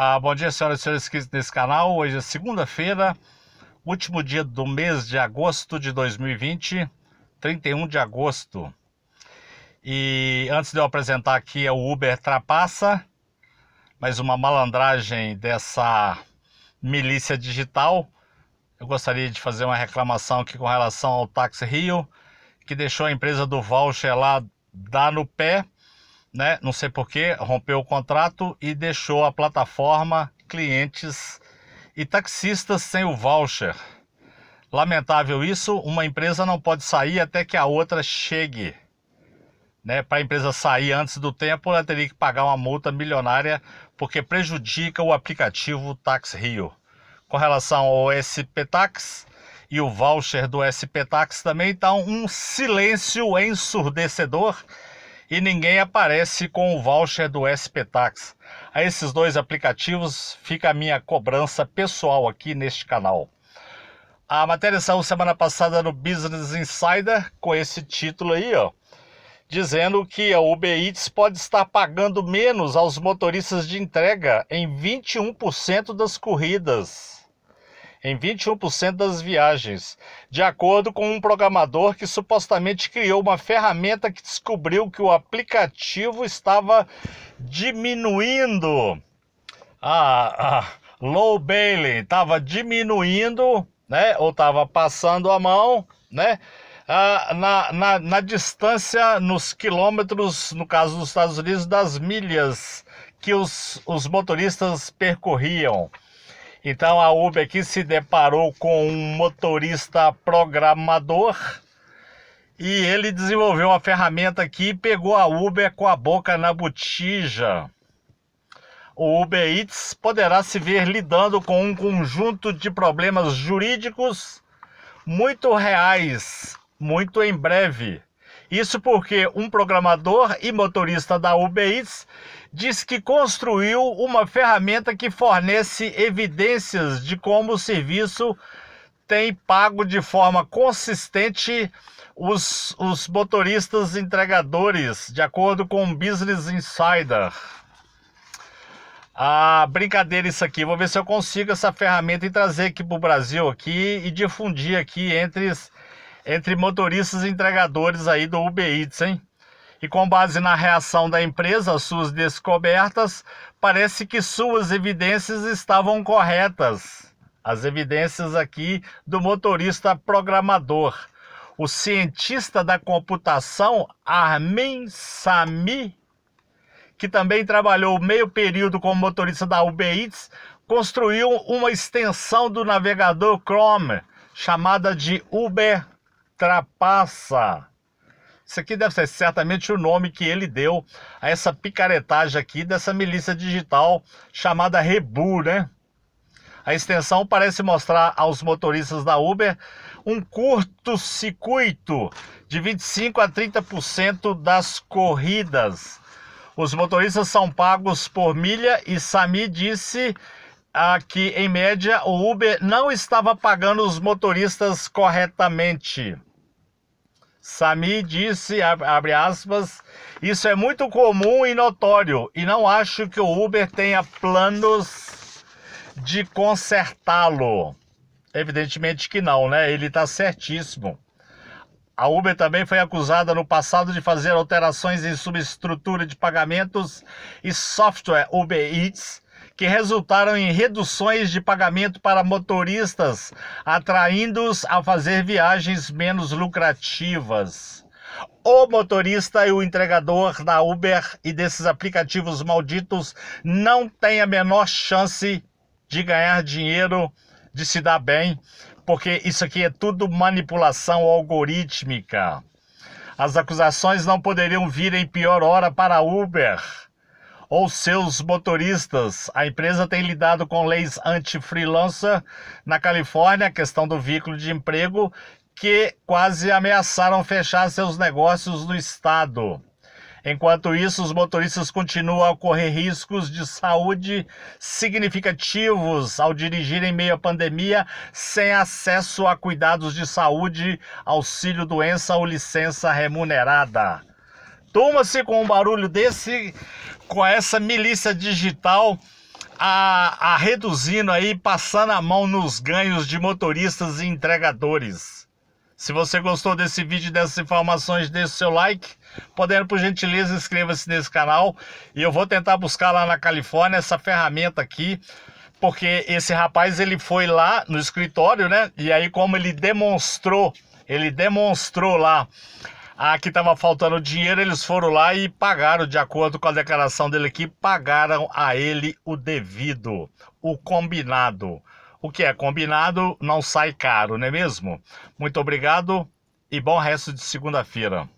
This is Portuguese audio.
Ah, bom dia, senhoras e senhores inscritos nesse canal. Hoje é segunda-feira, último dia do mês de agosto de 2020, 31 de agosto. E antes de eu apresentar aqui, é o Uber trapassa mais uma malandragem dessa milícia digital. Eu gostaria de fazer uma reclamação aqui com relação ao Táxi Rio, que deixou a empresa do voucher lá dar no pé né? Não sei porquê, rompeu o contrato e deixou a plataforma, clientes e taxistas sem o voucher. Lamentável isso, uma empresa não pode sair até que a outra chegue. Né? Para a empresa sair antes do tempo, ela teria que pagar uma multa milionária porque prejudica o aplicativo Tax Rio. Com relação ao SP Tax e o voucher do SP Tax também está um silêncio ensurdecedor e ninguém aparece com o voucher do SPTax. A esses dois aplicativos fica a minha cobrança pessoal aqui neste canal. A matéria saiu semana passada no Business Insider com esse título aí, ó, dizendo que a Uber Eats pode estar pagando menos aos motoristas de entrega em 21% das corridas em 21% das viagens, de acordo com um programador que supostamente criou uma ferramenta que descobriu que o aplicativo estava diminuindo. A, ah, a ah, low Bailey estava diminuindo, né? Ou estava passando a mão, né? Ah, na, na, na, distância, nos quilômetros, no caso dos Estados Unidos, das milhas que os, os motoristas percorriam. Então a Uber aqui se deparou com um motorista programador e ele desenvolveu uma ferramenta aqui e pegou a Uber com a boca na botija. O Uber Eats poderá se ver lidando com um conjunto de problemas jurídicos muito reais, muito em breve isso porque um programador e motorista da Uber diz que construiu uma ferramenta que fornece evidências de como o serviço tem pago de forma consistente os, os motoristas entregadores, de acordo com o Business Insider. Ah, brincadeira isso aqui. Vou ver se eu consigo essa ferramenta e trazer aqui para o Brasil aqui e difundir aqui entre entre motoristas e entregadores aí do Uber Eats, hein? E com base na reação da empresa às suas descobertas, parece que suas evidências estavam corretas. As evidências aqui do motorista programador. O cientista da computação Armin Sami, que também trabalhou meio período como motorista da Uber Eats, construiu uma extensão do navegador Chrome chamada de Uber Trapaça. Isso aqui deve ser certamente o nome que ele deu a essa picaretagem aqui dessa milícia digital chamada Rebu, né? A extensão parece mostrar aos motoristas da Uber um curto-circuito de 25 a 30% das corridas. Os motoristas são pagos por milha e Sami disse ah, que, em média, o Uber não estava pagando os motoristas corretamente. Sami disse, abre aspas, isso é muito comum e notório, e não acho que o Uber tenha planos de consertá-lo. Evidentemente que não, né? Ele está certíssimo. A Uber também foi acusada no passado de fazer alterações em subestrutura de pagamentos e software Uber Eats que resultaram em reduções de pagamento para motoristas, atraindo-os a fazer viagens menos lucrativas. O motorista e o entregador da Uber e desses aplicativos malditos não têm a menor chance de ganhar dinheiro, de se dar bem, porque isso aqui é tudo manipulação algorítmica. As acusações não poderiam vir em pior hora para a Uber ou seus motoristas. A empresa tem lidado com leis anti-freelancer na Califórnia, questão do vínculo de emprego, que quase ameaçaram fechar seus negócios no estado. Enquanto isso, os motoristas continuam a correr riscos de saúde significativos ao dirigir em meio à pandemia sem acesso a cuidados de saúde, auxílio doença ou licença remunerada. Toma-se com um barulho desse, com essa milícia digital a, a reduzindo aí, passando a mão nos ganhos de motoristas e entregadores. Se você gostou desse vídeo, dessas informações, deixe seu like. Podendo, por gentileza, inscreva-se nesse canal. E eu vou tentar buscar lá na Califórnia essa ferramenta aqui. Porque esse rapaz, ele foi lá no escritório, né? E aí, como ele demonstrou, ele demonstrou lá aqui que estava faltando dinheiro, eles foram lá e pagaram, de acordo com a declaração dele aqui, pagaram a ele o devido, o combinado. O que é combinado não sai caro, não é mesmo? Muito obrigado e bom resto de segunda-feira.